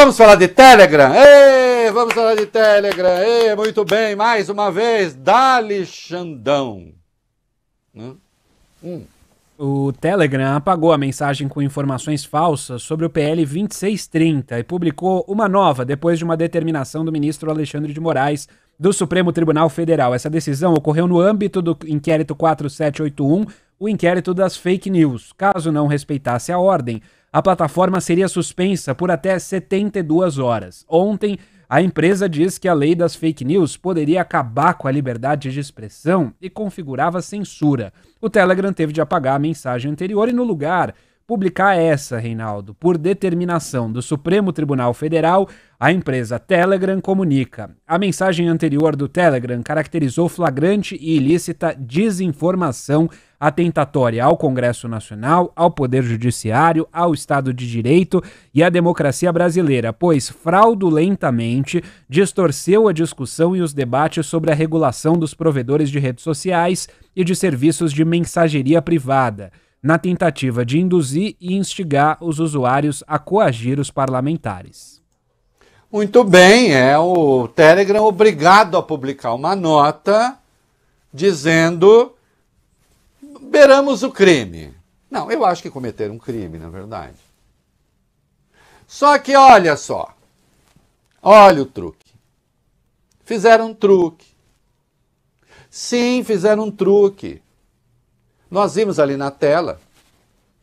Vamos falar de Telegram? Ei, vamos falar de Telegram. Ei, muito bem, mais uma vez, Dali Xandão. Né? Hum. O Telegram apagou a mensagem com informações falsas sobre o PL 2630 e publicou uma nova depois de uma determinação do ministro Alexandre de Moraes do Supremo Tribunal Federal. Essa decisão ocorreu no âmbito do inquérito 4781 o inquérito das fake news. Caso não respeitasse a ordem, a plataforma seria suspensa por até 72 horas. Ontem, a empresa diz que a lei das fake news poderia acabar com a liberdade de expressão e configurava censura. O Telegram teve de apagar a mensagem anterior e, no lugar, publicar essa, Reinaldo. Por determinação do Supremo Tribunal Federal, a empresa Telegram comunica. A mensagem anterior do Telegram caracterizou flagrante e ilícita desinformação atentatória ao Congresso Nacional, ao Poder Judiciário, ao Estado de Direito e à democracia brasileira, pois fraudulentamente distorceu a discussão e os debates sobre a regulação dos provedores de redes sociais e de serviços de mensageria privada na tentativa de induzir e instigar os usuários a coagir os parlamentares. Muito bem, é o Telegram obrigado a publicar uma nota dizendo beiramos o crime. Não, eu acho que cometeram um crime, na verdade. Só que olha só. Olha o truque. Fizeram um truque. Sim, fizeram um truque. Nós vimos ali na tela,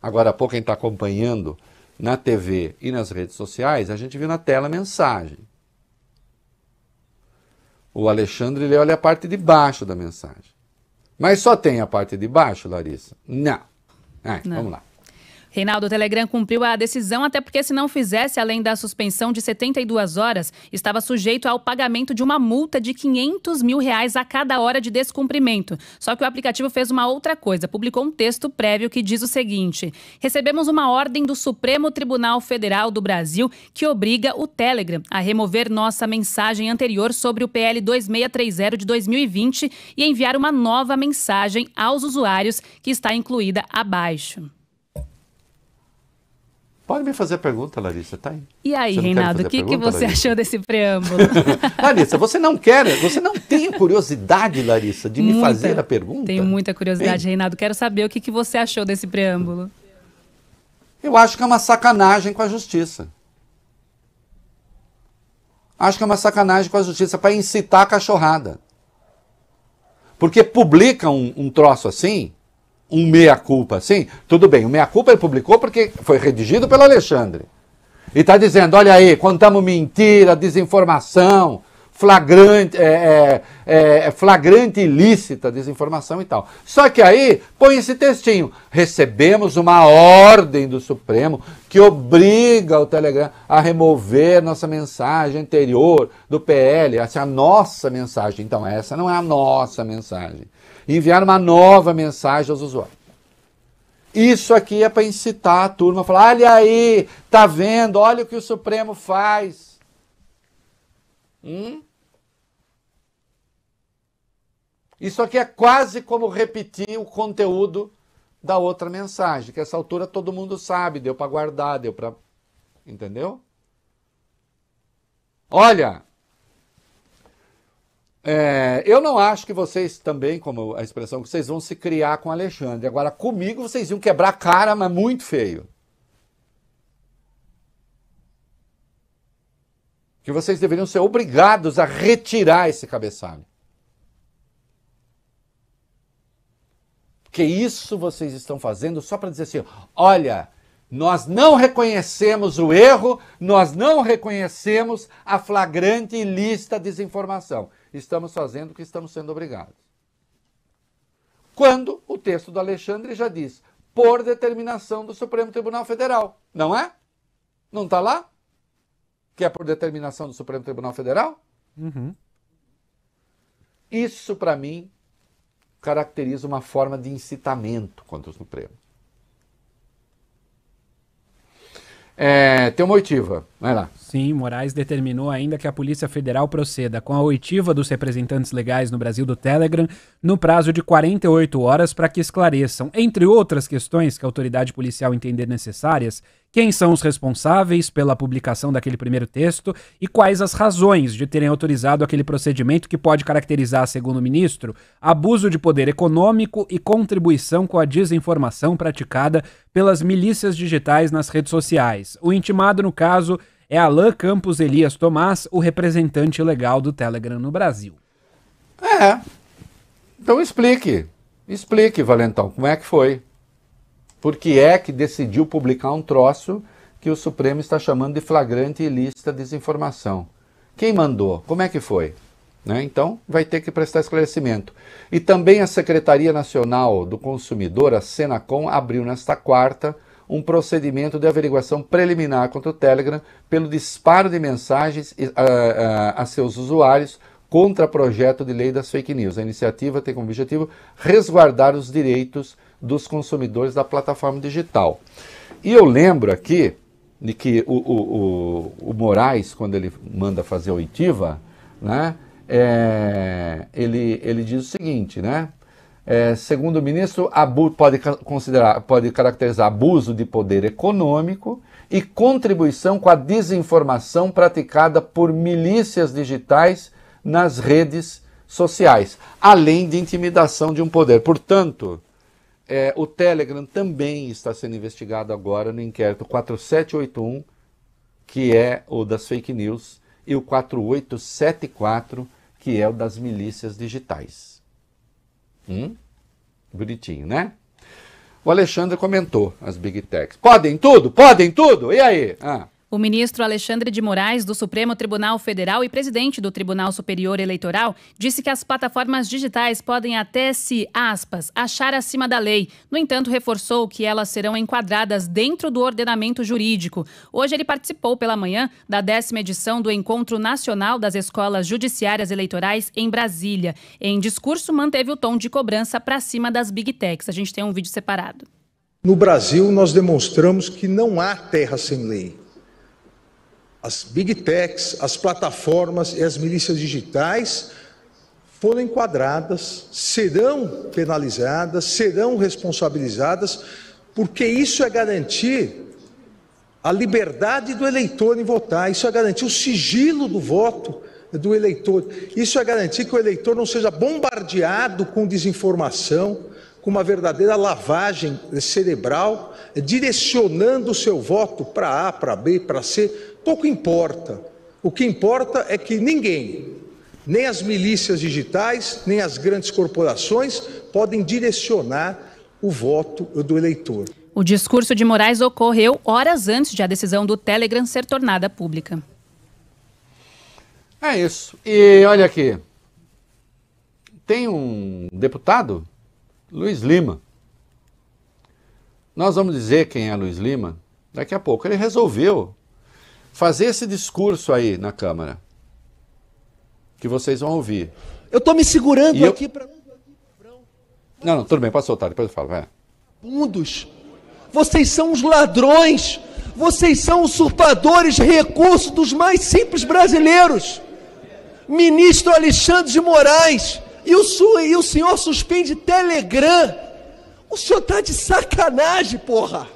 agora há pouco quem está acompanhando na TV e nas redes sociais, a gente viu na tela a mensagem. O Alexandre lê olha a parte de baixo da mensagem. Mas só tem a parte de baixo, Larissa? Não. É, Não. Vamos lá. Reinaldo, o Telegram cumpriu a decisão, até porque se não fizesse, além da suspensão de 72 horas, estava sujeito ao pagamento de uma multa de 500 mil reais a cada hora de descumprimento. Só que o aplicativo fez uma outra coisa, publicou um texto prévio que diz o seguinte: recebemos uma ordem do Supremo Tribunal Federal do Brasil que obriga o Telegram a remover nossa mensagem anterior sobre o PL 2630 de 2020 e enviar uma nova mensagem aos usuários que está incluída abaixo. Pode me fazer a pergunta, Larissa, tá aí. E aí, Reinaldo, o que, que você Larissa? achou desse preâmbulo? Larissa, você não quer, você não tem curiosidade, Larissa, de muita, me fazer a pergunta? Tenho muita curiosidade, hein? Reinaldo. Quero saber o que, que você achou desse preâmbulo. Eu acho que é uma sacanagem com a justiça. Acho que é uma sacanagem com a justiça para incitar a cachorrada. Porque publica um, um troço assim, um meia-culpa, sim? Tudo bem, o meia-culpa ele publicou porque foi redigido pelo Alexandre. E está dizendo: olha aí, contamos mentira, desinformação, flagrante, é, é, é, é, flagrante ilícita, desinformação e tal. Só que aí põe esse textinho: recebemos uma ordem do Supremo que obriga o Telegram a remover nossa mensagem anterior do PL, essa é a nossa mensagem. Então, essa não é a nossa mensagem enviar uma nova mensagem aos usuários. Isso aqui é para incitar a turma a falar: olha aí, tá vendo? Olha o que o Supremo faz. Hum? Isso aqui é quase como repetir o conteúdo da outra mensagem, que essa altura todo mundo sabe, deu para guardar, deu para. Entendeu? Olha, é, eu não acho que vocês também, como a expressão, que vocês vão se criar com Alexandre. Agora, comigo vocês iam quebrar a cara, mas muito feio. Que vocês deveriam ser obrigados a retirar esse cabeçalho. Porque isso vocês estão fazendo só para dizer assim: olha, nós não reconhecemos o erro, nós não reconhecemos a flagrante e lista desinformação estamos fazendo o que estamos sendo obrigados. Quando o texto do Alexandre já diz, por determinação do Supremo Tribunal Federal, não é? Não está lá? Que é por determinação do Supremo Tribunal Federal? Uhum. Isso, para mim, caracteriza uma forma de incitamento contra o Supremo. É, tem uma oitiva, vai lá. Sim, Moraes determinou ainda que a Polícia Federal proceda com a oitiva dos representantes legais no Brasil do Telegram no prazo de 48 horas para que esclareçam, entre outras questões que a autoridade policial entender necessárias, quem são os responsáveis pela publicação daquele primeiro texto e quais as razões de terem autorizado aquele procedimento que pode caracterizar, segundo o ministro, abuso de poder econômico e contribuição com a desinformação praticada pelas milícias digitais nas redes sociais. O intimado, no caso, é Alain Campos Elias Tomás, o representante legal do Telegram no Brasil. É. Então explique. Explique, Valentão, como é que foi? porque é que decidiu publicar um troço que o Supremo está chamando de flagrante e ilícita desinformação. Quem mandou? Como é que foi? Né? Então, vai ter que prestar esclarecimento. E também a Secretaria Nacional do Consumidor, a Senacom, abriu nesta quarta um procedimento de averiguação preliminar contra o Telegram pelo disparo de mensagens a, a, ah, ah, a seus usuários contra projeto de lei das fake news. A iniciativa tem como objetivo resguardar os direitos dos consumidores da plataforma digital. E eu lembro aqui de que o, o, o, o Moraes, quando ele manda fazer oitiva, né, é, ele, ele diz o seguinte, né? É, segundo o ministro, pode, considerar, pode caracterizar abuso de poder econômico e contribuição com a desinformação praticada por milícias digitais nas redes sociais, além de intimidação de um poder. Portanto, é, o Telegram também está sendo investigado agora no inquérito 4781, que é o das fake news, e o 4874, que é o das milícias digitais. Hum? Bonitinho, né? O Alexandre comentou as big techs. Podem tudo? Podem tudo? E aí? Ah. O ministro Alexandre de Moraes, do Supremo Tribunal Federal e presidente do Tribunal Superior Eleitoral, disse que as plataformas digitais podem até se, aspas, achar acima da lei. No entanto, reforçou que elas serão enquadradas dentro do ordenamento jurídico. Hoje, ele participou pela manhã da décima edição do Encontro Nacional das Escolas Judiciárias Eleitorais em Brasília. Em discurso, manteve o tom de cobrança para cima das big techs. A gente tem um vídeo separado. No Brasil, nós demonstramos que não há terra sem lei as big techs, as plataformas e as milícias digitais foram enquadradas, serão penalizadas, serão responsabilizadas, porque isso é garantir a liberdade do eleitor em votar, isso é garantir o sigilo do voto do eleitor, isso é garantir que o eleitor não seja bombardeado com desinformação, uma verdadeira lavagem cerebral, direcionando o seu voto para A, para B, para C, pouco importa. O que importa é que ninguém, nem as milícias digitais, nem as grandes corporações, podem direcionar o voto do eleitor. O discurso de Moraes ocorreu horas antes de a decisão do Telegram ser tornada pública. É isso. E olha aqui. Tem um deputado Luiz Lima. Nós vamos dizer quem é Luiz Lima daqui a pouco. Ele resolveu fazer esse discurso aí na Câmara, que vocês vão ouvir. Eu estou me segurando e aqui eu... para. Não, não, tudo bem, pode soltar, depois eu falo. Vai. Bundos, vocês são os ladrões, vocês são usurpadores de recursos dos mais simples brasileiros. Ministro Alexandre de Moraes e o, e o senhor suspende Telegram. O senhor está de sacanagem, porra.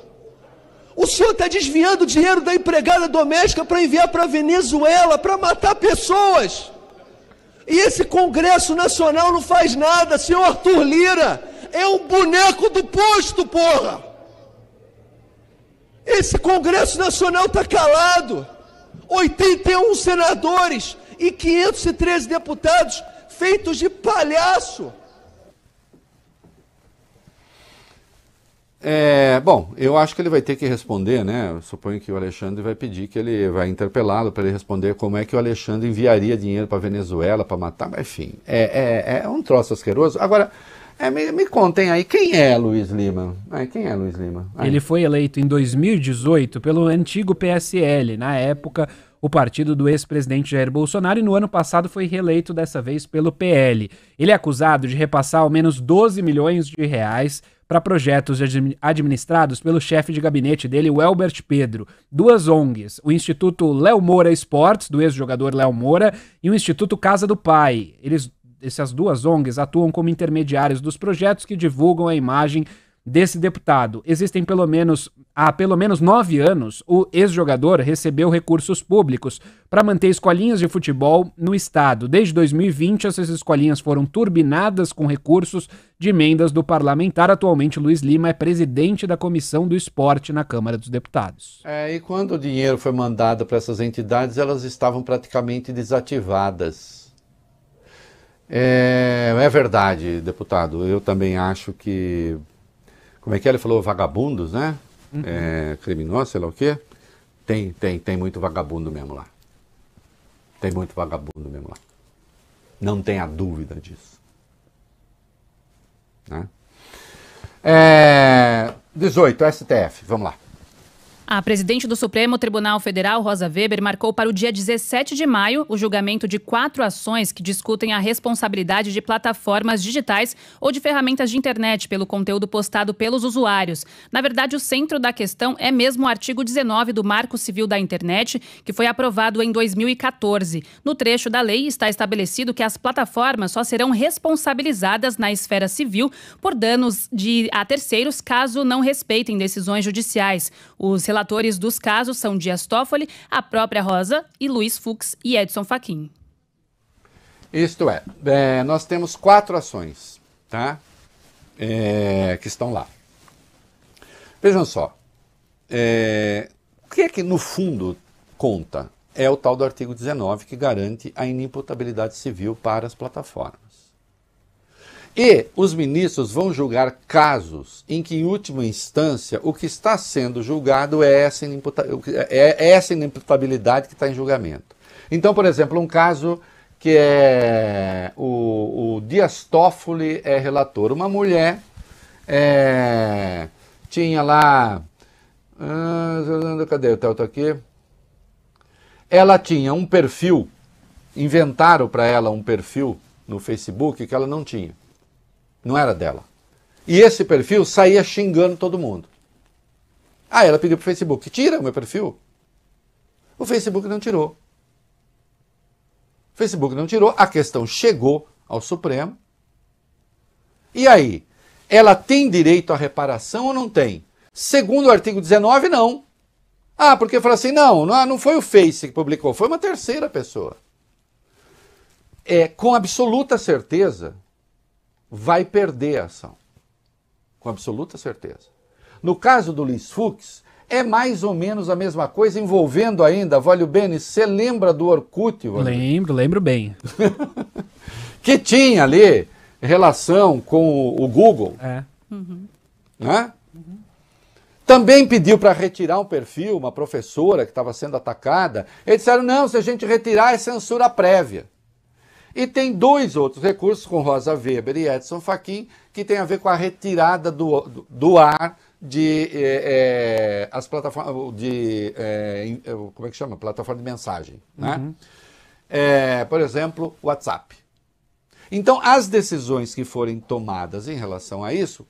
O senhor está desviando dinheiro da empregada doméstica para enviar para a Venezuela para matar pessoas. E esse Congresso Nacional não faz nada, senhor Arthur Lira. É um boneco do posto, porra. Esse Congresso Nacional está calado. 81 senadores e 513 deputados feitos de palhaço. É, bom, eu acho que ele vai ter que responder, né? Eu suponho que o Alexandre vai pedir que ele vai interpelá-lo para ele responder como é que o Alexandre enviaria dinheiro para Venezuela para matar, mas enfim, é, é, é, um troço asqueroso. Agora, é, me, me, contem aí, quem é Luiz Lima? Aí quem é Luiz Lima? Aí. Ele foi eleito em 2018 pelo antigo PSL, na época o partido do ex-presidente Jair Bolsonaro e no ano passado foi reeleito dessa vez pelo PL. Ele é acusado de repassar ao menos 12 milhões de reais para projetos administrados pelo chefe de gabinete dele, o Elbert Pedro. Duas ONGs, o Instituto Léo Moura Esportes, do ex-jogador Léo Moura, e o Instituto Casa do Pai. Eles, essas duas ONGs atuam como intermediários dos projetos que divulgam a imagem desse deputado. Existem pelo menos há pelo menos nove anos, o ex-jogador recebeu recursos públicos para manter escolinhas de futebol no estado. Desde 2020, essas escolinhas foram turbinadas com recursos de emendas do parlamentar. Atualmente, Luiz Lima é presidente da Comissão do Esporte na Câmara dos Deputados. É, e quando o dinheiro foi mandado para essas entidades, elas estavam praticamente desativadas. É, é, verdade, deputado. Eu também acho que como é que é? Ele falou vagabundos, né? Uhum. É, criminosos, sei lá o quê. Tem, tem, tem muito vagabundo mesmo lá. Tem muito vagabundo mesmo lá. Não tenha dúvida disso. Né? É, 18, STF, vamos lá. A presidente do Supremo Tribunal Federal, Rosa Weber, marcou para o dia 17 de maio o julgamento de quatro ações que discutem a responsabilidade de plataformas digitais ou de ferramentas de internet pelo conteúdo postado pelos usuários. Na verdade, o centro da questão é mesmo o artigo 19 do Marco Civil da Internet, que foi aprovado em 2014. No trecho da lei está estabelecido que as plataformas só serão responsabilizadas na esfera civil por danos de, a terceiros caso não respeitem decisões judiciais. Os relatores dos casos são Dias Toffoli, a própria Rosa e Luiz Fux e Edson Fachin. Isto é, é nós temos quatro ações, tá? É, que estão lá. Vejam só, é, o que é que no fundo conta? É o tal do artigo 19 que garante a inimputabilidade civil para as plataformas. E os ministros vão julgar casos em que, em última instância, o que está sendo julgado é essa, inimputa... É, é essa inimputabilidade que está em julgamento. Então, por exemplo, um caso que é o, o Dias Toffoli é relator. Uma mulher é, tinha lá. Ah, cadê o Telto aqui? Ela tinha um perfil, inventaram para ela um perfil no Facebook que ela não tinha não era dela. E esse perfil saía xingando todo mundo. Aí ah, ela pediu para o Facebook: tira o meu perfil. O Facebook não tirou. O Facebook não tirou, a questão chegou ao Supremo. E aí? Ela tem direito à reparação ou não tem? Segundo o artigo 19, não. Ah, porque falou assim: não, não foi o Face que publicou, foi uma terceira pessoa. É, com absoluta certeza, vai perder a ação. Com absoluta certeza. No caso do Luiz Fux, é mais ou menos a mesma coisa, envolvendo ainda, Valio Bene, você lembra do Orkut? Lembro, lembro bem. que tinha ali relação com o Google. É. Uhum. Né? Uhum. Também pediu para retirar um perfil, uma professora que estava sendo atacada. Eles disseram: não, se a gente retirar é censura prévia. E tem dois outros recursos, com Rosa Weber e Edson Fachin, que tem a ver com a retirada do, do, do ar de é, as plataformas de é, como é que chama plataforma de mensagem né? Uhum. por exemplo WhatsApp então as decisões que forem tomadas em relação a isso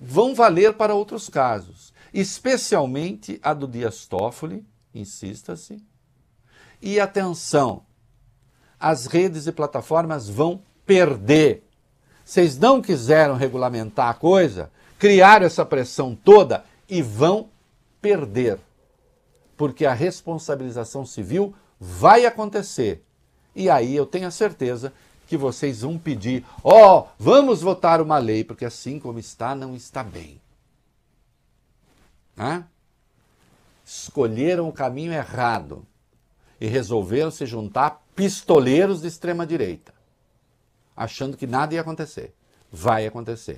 vão valer para outros casos especialmente a do Dias Toffoli insista-se e atenção as redes e plataformas vão perder. Vocês não quiseram regulamentar a coisa, criaram essa pressão toda e vão perder. Porque a responsabilização civil vai acontecer. E aí eu tenho a certeza que vocês vão pedir: ó, oh, vamos votar uma lei, porque assim como está, não está bem. Né? Escolheram o caminho errado e resolveram se juntar pistoleiros de extrema direita, achando que nada ia acontecer. Vai acontecer.